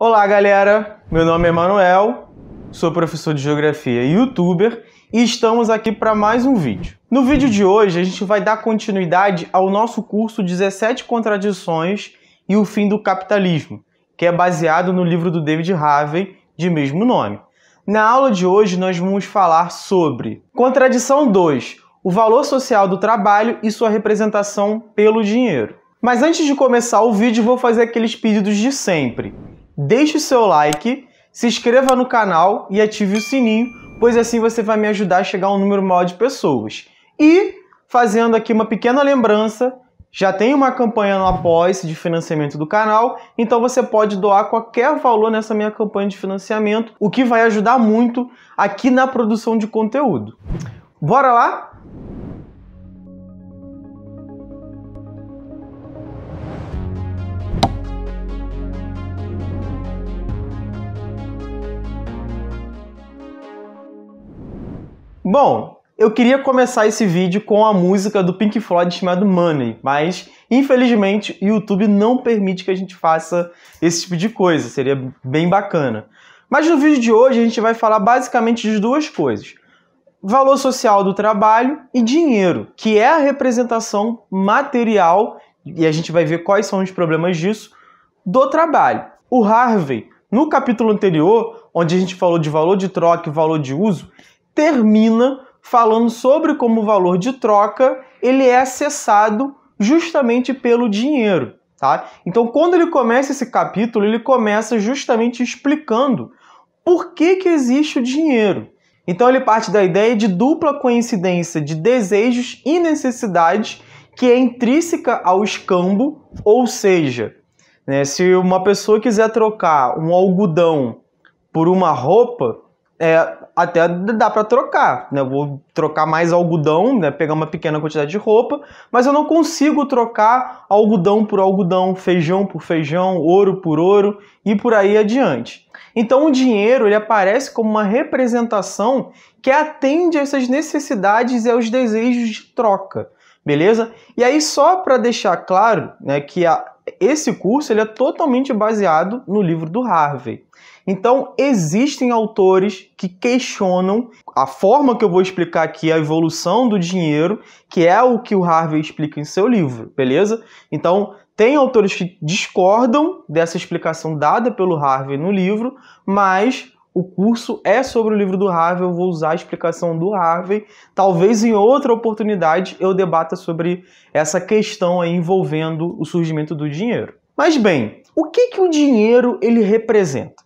Olá, galera! Meu nome é Manuel, sou professor de Geografia e youtuber e estamos aqui para mais um vídeo. No vídeo de hoje, a gente vai dar continuidade ao nosso curso 17 Contradições e o Fim do Capitalismo, que é baseado no livro do David Harvey de mesmo nome. Na aula de hoje, nós vamos falar sobre Contradição 2: o valor social do trabalho e sua representação pelo dinheiro. Mas antes de começar o vídeo, vou fazer aqueles pedidos de sempre deixe o seu like, se inscreva no canal e ative o sininho, pois assim você vai me ajudar a chegar a um número maior de pessoas. E, fazendo aqui uma pequena lembrança, já tem uma campanha no Apoia-se de financiamento do canal, então você pode doar qualquer valor nessa minha campanha de financiamento, o que vai ajudar muito aqui na produção de conteúdo. Bora lá? Bom, eu queria começar esse vídeo com a música do Pink Floyd chamada Money, mas infelizmente o YouTube não permite que a gente faça esse tipo de coisa, seria bem bacana. Mas no vídeo de hoje a gente vai falar basicamente de duas coisas: valor social do trabalho e dinheiro, que é a representação material, e a gente vai ver quais são os problemas disso, do trabalho. O Harvey, no capítulo anterior, onde a gente falou de valor de troca e valor de uso, termina falando sobre como o valor de troca ele é acessado justamente pelo dinheiro, tá? Então, quando ele começa esse capítulo, ele começa justamente explicando por que que existe o dinheiro. Então, ele parte da ideia de dupla coincidência de desejos e necessidades que é intrínseca ao escambo, ou seja, né, se uma pessoa quiser trocar um algodão por uma roupa, é, até dá para trocar. Né? vou trocar mais algodão, né? pegar uma pequena quantidade de roupa, mas eu não consigo trocar algodão por algodão, feijão por feijão, ouro por ouro e por aí adiante. Então o dinheiro ele aparece como uma representação que atende a essas necessidades e aos desejos de troca, beleza? E aí só para deixar claro né, que a, esse curso ele é totalmente baseado no livro do Harvey. Então, existem autores que questionam a forma que eu vou explicar aqui a evolução do dinheiro, que é o que o Harvey explica em seu livro, beleza? Então, tem autores que discordam dessa explicação dada pelo Harvey no livro, mas o curso é sobre o livro do Harvey, eu vou usar a explicação do Harvey. Talvez em outra oportunidade eu debata sobre essa questão envolvendo o surgimento do dinheiro. Mas bem, o que, que o dinheiro ele representa?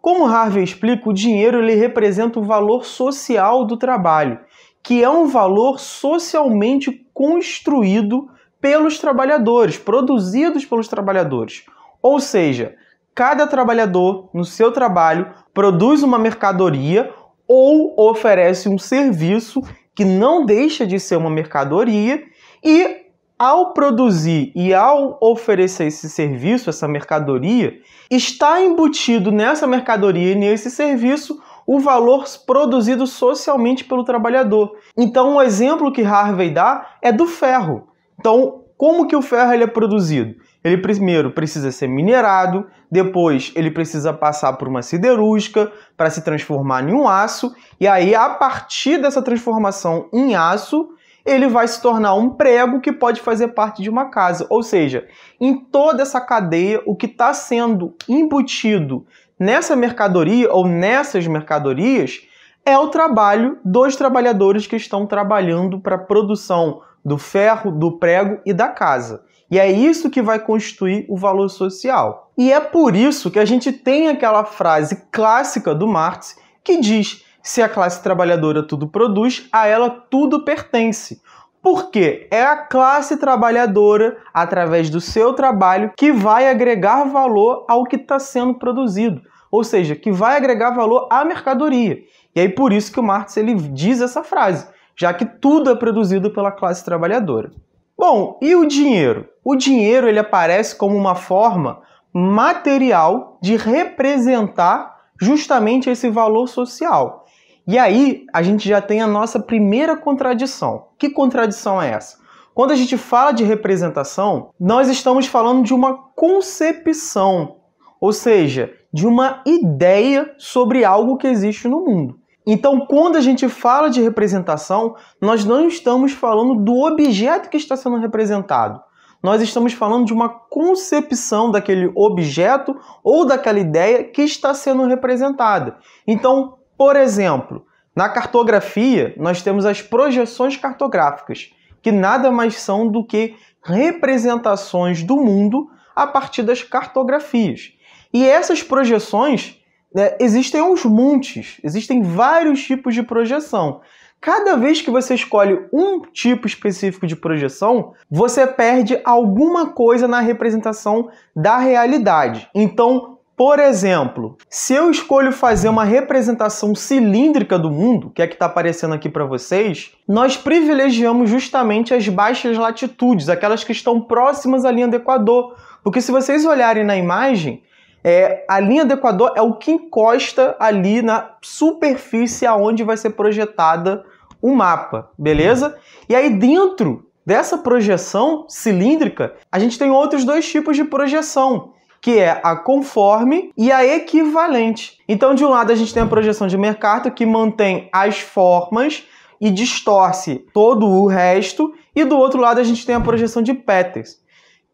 Como Harvey explica, o dinheiro ele representa o valor social do trabalho, que é um valor socialmente construído pelos trabalhadores, produzidos pelos trabalhadores. Ou seja, cada trabalhador no seu trabalho produz uma mercadoria ou oferece um serviço que não deixa de ser uma mercadoria e ao produzir e ao oferecer esse serviço, essa mercadoria, está embutido nessa mercadoria e nesse serviço o valor produzido socialmente pelo trabalhador. Então, um exemplo que Harvey dá é do ferro. Então, como que o ferro ele é produzido? Ele primeiro precisa ser minerado, depois ele precisa passar por uma siderúrgica para se transformar em um aço, e aí a partir dessa transformação em aço, ele vai se tornar um prego que pode fazer parte de uma casa. Ou seja, em toda essa cadeia, o que está sendo embutido nessa mercadoria ou nessas mercadorias é o trabalho dos trabalhadores que estão trabalhando para a produção do ferro, do prego e da casa. E é isso que vai constituir o valor social. E é por isso que a gente tem aquela frase clássica do Marx que diz: se a classe trabalhadora tudo produz, a ela tudo pertence. Porque é a classe trabalhadora, através do seu trabalho, que vai agregar valor ao que está sendo produzido, ou seja, que vai agregar valor à mercadoria. E aí por isso que o Marx ele diz essa frase, já que tudo é produzido pela classe trabalhadora. Bom, e o dinheiro? O dinheiro ele aparece como uma forma material de representar justamente esse valor social. E aí a gente já tem a nossa primeira contradição. Que contradição é essa? Quando a gente fala de representação, nós estamos falando de uma concepção, ou seja, de uma ideia sobre algo que existe no mundo. Então, quando a gente fala de representação, nós não estamos falando do objeto que está sendo representado. Nós estamos falando de uma concepção daquele objeto ou daquela ideia que está sendo representada. Então, por exemplo, na cartografia, nós temos as projeções cartográficas, que nada mais são do que representações do mundo a partir das cartografias. E essas projeções né, existem uns montes, existem vários tipos de projeção. Cada vez que você escolhe um tipo específico de projeção, você perde alguma coisa na representação da realidade. Então, por exemplo, se eu escolho fazer uma representação cilíndrica do mundo, que é que está aparecendo aqui para vocês, nós privilegiamos justamente as baixas latitudes, aquelas que estão próximas à linha do Equador. Porque se vocês olharem na imagem, é, a linha do Equador é o que encosta ali na superfície aonde vai ser projetada o mapa, beleza? E aí dentro dessa projeção cilíndrica, a gente tem outros dois tipos de projeção, que é a conforme e a equivalente. Então, de um lado, a gente tem a projeção de Mercator, que mantém as formas e distorce todo o resto, e do outro lado, a gente tem a projeção de Peters,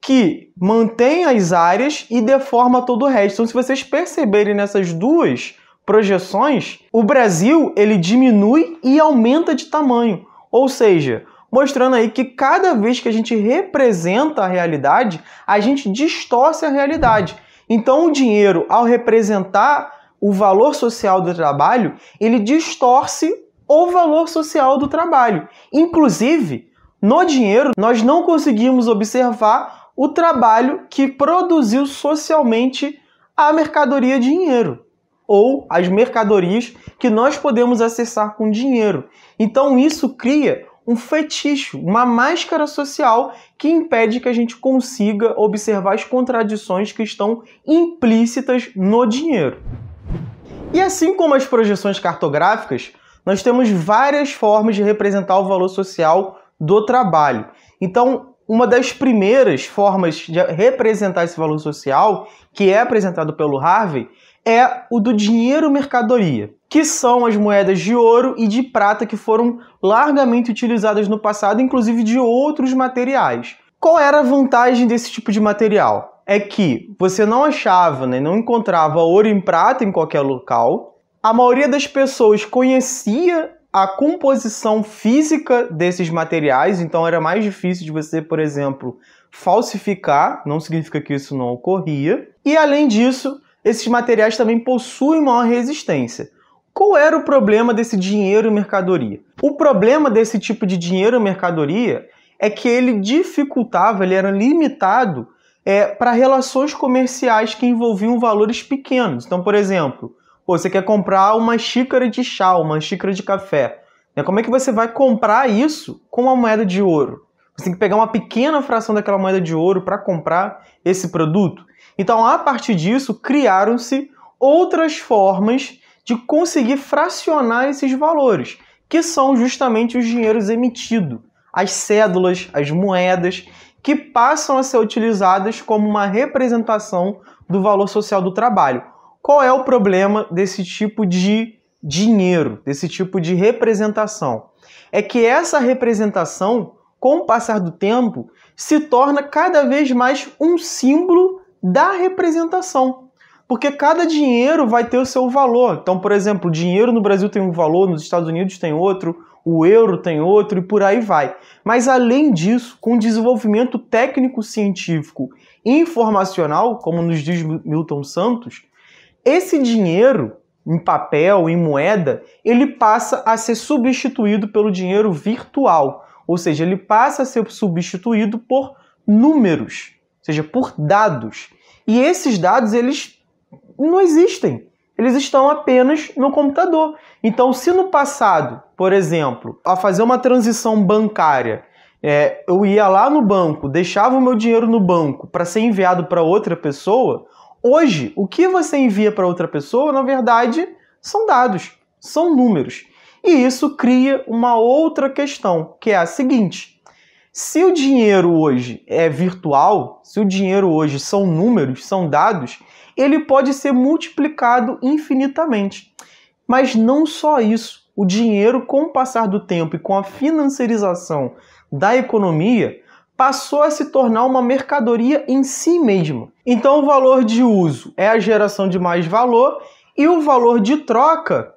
que mantém as áreas e deforma todo o resto. Então, se vocês perceberem nessas duas projeções, o Brasil ele diminui e aumenta de tamanho. Ou seja, mostrando aí que cada vez que a gente representa a realidade, a gente distorce a realidade. Então, o dinheiro, ao representar o valor social do trabalho, ele distorce o valor social do trabalho. Inclusive, no dinheiro, nós não conseguimos observar o trabalho que produziu socialmente a mercadoria dinheiro ou as mercadorias que nós podemos acessar com dinheiro. Então isso cria um fetiche, uma máscara social que impede que a gente consiga observar as contradições que estão implícitas no dinheiro. E assim como as projeções cartográficas, nós temos várias formas de representar o valor social do trabalho. Então, uma das primeiras formas de representar esse valor social, que é apresentado pelo Harvey, é o do dinheiro mercadoria, que são as moedas de ouro e de prata que foram largamente utilizadas no passado, inclusive de outros materiais. Qual era a vantagem desse tipo de material? É que você não achava, né, não encontrava ouro e prata em qualquer local. A maioria das pessoas conhecia a composição física desses materiais, então era mais difícil de você, por exemplo, falsificar, não significa que isso não ocorria. E além disso, esses materiais também possuem maior resistência. Qual era o problema desse dinheiro e mercadoria? O problema desse tipo de dinheiro e mercadoria é que ele dificultava, ele era limitado é, para relações comerciais que envolviam valores pequenos. Então, por exemplo, Pô, você quer comprar uma xícara de chá, uma xícara de café. Né? Como é que você vai comprar isso com uma moeda de ouro? Você tem que pegar uma pequena fração daquela moeda de ouro para comprar esse produto. Então, a partir disso, criaram-se outras formas de conseguir fracionar esses valores, que são justamente os dinheiros emitidos, as cédulas, as moedas, que passam a ser utilizadas como uma representação do valor social do trabalho. Qual é o problema desse tipo de dinheiro, desse tipo de representação? É que essa representação, com o passar do tempo, se torna cada vez mais um símbolo da representação. Porque cada dinheiro vai ter o seu valor. Então, por exemplo, o dinheiro no Brasil tem um valor, nos Estados Unidos tem outro, o euro tem outro e por aí vai. Mas além disso, com o desenvolvimento técnico científico e informacional, como nos diz Milton Santos, esse dinheiro em papel, em moeda, ele passa a ser substituído pelo dinheiro virtual, ou seja, ele passa a ser substituído por números, ou seja, por dados. E esses dados eles não existem. Eles estão apenas no computador. Então, se no passado, por exemplo, a fazer uma transição bancária, é, eu ia lá no banco, deixava o meu dinheiro no banco para ser enviado para outra pessoa, Hoje, o que você envia para outra pessoa, na verdade, são dados, são números. E isso cria uma outra questão, que é a seguinte: se o dinheiro hoje é virtual, se o dinheiro hoje são números, são dados, ele pode ser multiplicado infinitamente. Mas não só isso. O dinheiro, com o passar do tempo e com a financiarização da economia, passou a se tornar uma mercadoria em si mesma. Então, o valor de uso é a geração de mais valor e o valor de troca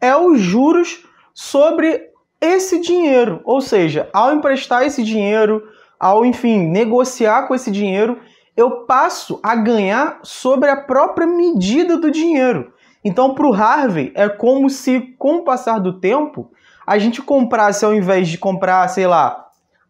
é os juros sobre esse dinheiro, ou seja, ao emprestar esse dinheiro, ao enfim negociar com esse dinheiro, eu passo a ganhar sobre a própria medida do dinheiro. Então, para o Harvey, é como se, com o passar do tempo, a gente comprasse, ao invés de comprar, sei lá,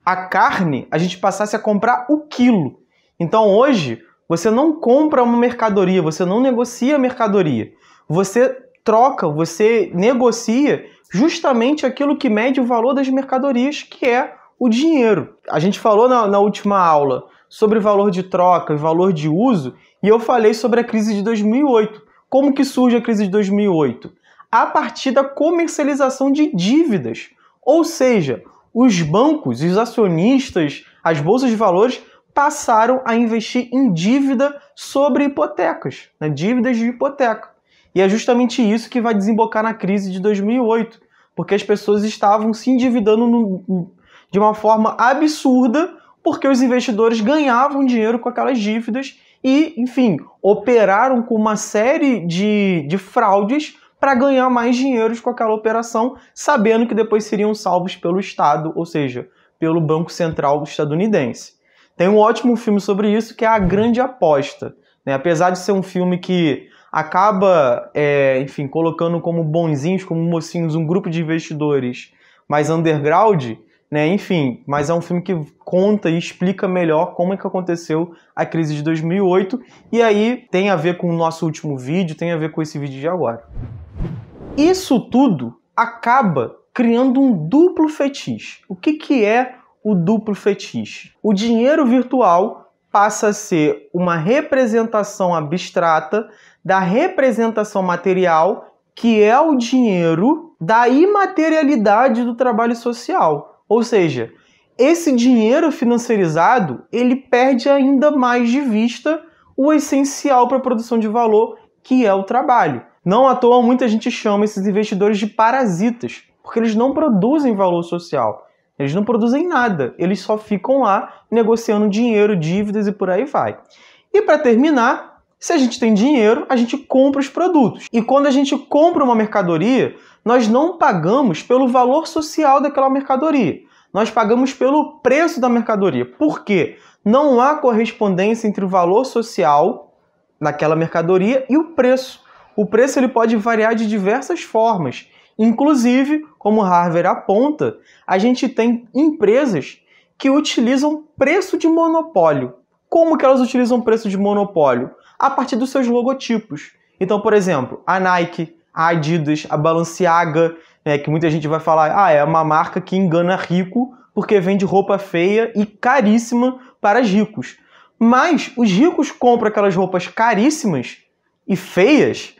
a carne a gente passasse a comprar o quilo. Então hoje você não compra uma mercadoria, você não negocia a mercadoria. Você troca, você negocia justamente aquilo que mede o valor das mercadorias, que é o dinheiro. A gente falou na, na última aula sobre valor de troca e valor de uso, e eu falei sobre a crise de 2008. Como que surge a crise de 2008? A partir da comercialização de dívidas. Ou seja, os bancos, os acionistas, as bolsas de valores passaram a investir em dívida sobre hipotecas, né? dívidas de hipoteca. E é justamente isso que vai desembocar na crise de 2008, porque as pessoas estavam se endividando no, de uma forma absurda, porque os investidores ganhavam dinheiro com aquelas dívidas e, enfim, operaram com uma série de, de fraudes para ganhar mais dinheiro com aquela operação, sabendo que depois seriam salvos pelo Estado, ou seja, pelo Banco Central estadunidense. Tem um ótimo filme sobre isso que é A Grande Aposta. Né? Apesar de ser um filme que acaba, é, enfim, colocando como bonzinhos, como mocinhos, um grupo de investidores mais underground, né? Enfim, mas é um filme que conta e explica melhor como é que aconteceu a crise de 2008 e aí tem a ver com o nosso último vídeo, tem a ver com esse vídeo de agora. Isso tudo acaba criando um duplo fetiche. O que, que é o duplo fetiche? O dinheiro virtual passa a ser uma representação abstrata da representação material, que é o dinheiro da imaterialidade do trabalho social. Ou seja, esse dinheiro financiarizado ele perde ainda mais de vista o essencial para a produção de valor, que é o trabalho. Não à toa muita gente chama esses investidores de parasitas, porque eles não produzem valor social. Eles não produzem nada, eles só ficam lá negociando dinheiro, dívidas e por aí vai. E para terminar, se a gente tem dinheiro, a gente compra os produtos. E quando a gente compra uma mercadoria, nós não pagamos pelo valor social daquela mercadoria. Nós pagamos pelo preço da mercadoria. Por quê? Não há correspondência entre o valor social daquela mercadoria e o preço o preço ele pode variar de diversas formas. Inclusive, como Harvard aponta, a gente tem empresas que utilizam preço de monopólio. Como que elas utilizam preço de monopólio? A partir dos seus logotipos. Então, por exemplo, a Nike, a Adidas, a Balenciaga, né, que muita gente vai falar, ah, é uma marca que engana rico porque vende roupa feia e caríssima para os ricos. Mas os ricos compram aquelas roupas caríssimas e feias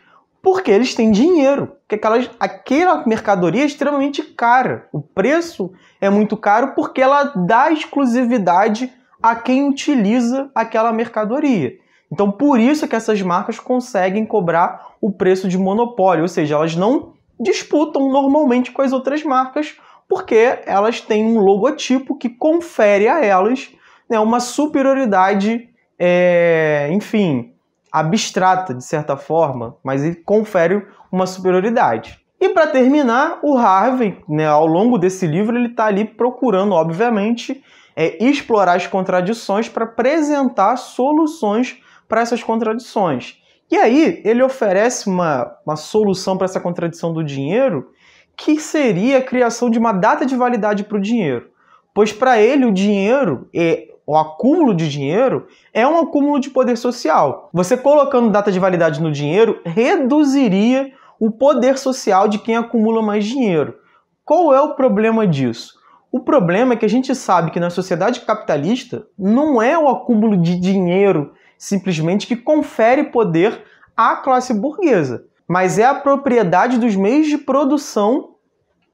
porque eles têm dinheiro. Porque aquelas, aquela mercadoria é extremamente cara. O preço é muito caro porque ela dá exclusividade a quem utiliza aquela mercadoria. Então, por isso é que essas marcas conseguem cobrar o preço de monopólio, ou seja, elas não disputam normalmente com as outras marcas, porque elas têm um logotipo que confere a elas né, uma superioridade, é, enfim, abstrata, de certa forma, mas ele confere uma superioridade. E para terminar, o Harvey, né, ao longo desse livro, ele está ali procurando, obviamente, é, explorar as contradições para apresentar soluções para essas contradições. E aí ele oferece uma, uma solução para essa contradição do dinheiro, que seria a criação de uma data de validade para o dinheiro. Pois para ele o dinheiro é o acúmulo de dinheiro é um acúmulo de poder social. Você colocando data de validade no dinheiro reduziria o poder social de quem acumula mais dinheiro. Qual é o problema disso? O problema é que a gente sabe que na sociedade capitalista não é o acúmulo de dinheiro simplesmente que confere poder à classe burguesa, mas é a propriedade dos meios de produção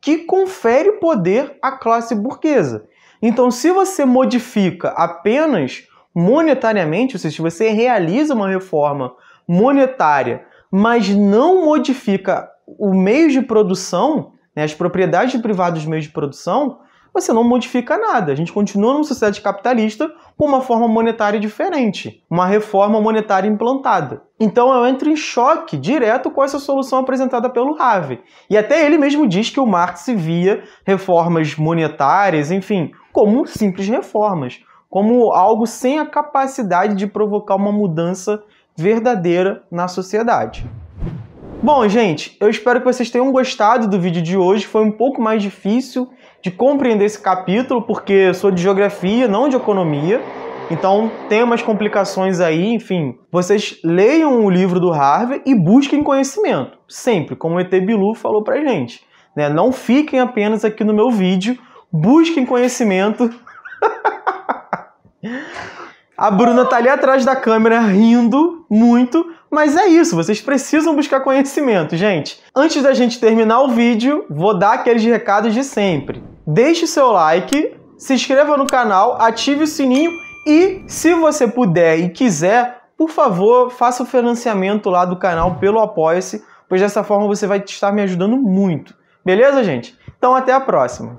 que confere poder à classe burguesa. Então, se você modifica apenas monetariamente, ou seja, se você realiza uma reforma monetária, mas não modifica o meio de produção, né, as propriedades privadas dos meios de produção, você não modifica nada. A gente continua numa sociedade capitalista com uma forma monetária diferente, uma reforma monetária implantada. Então eu entro em choque direto com essa solução apresentada pelo Harvey. E até ele mesmo diz que o Marx via reformas monetárias, enfim, como simples reformas, como algo sem a capacidade de provocar uma mudança verdadeira na sociedade. Bom, gente, eu espero que vocês tenham gostado do vídeo de hoje. Foi um pouco mais difícil de compreender esse capítulo, porque eu sou de geografia, não de economia. Então, tem umas complicações aí, enfim. Vocês leiam o livro do Harvey e busquem conhecimento, sempre, como o ET Bilu falou pra gente. Né? Não fiquem apenas aqui no meu vídeo Busquem conhecimento. A Bruna tá ali atrás da câmera rindo muito, mas é isso, vocês precisam buscar conhecimento, gente. Antes da gente terminar o vídeo, vou dar aqueles recados de sempre. Deixe o seu like, se inscreva no canal, ative o sininho e, se você puder e quiser, por favor, faça o financiamento lá do canal pelo Apoia-se, pois dessa forma você vai estar me ajudando muito. Beleza, gente? Então até a próxima.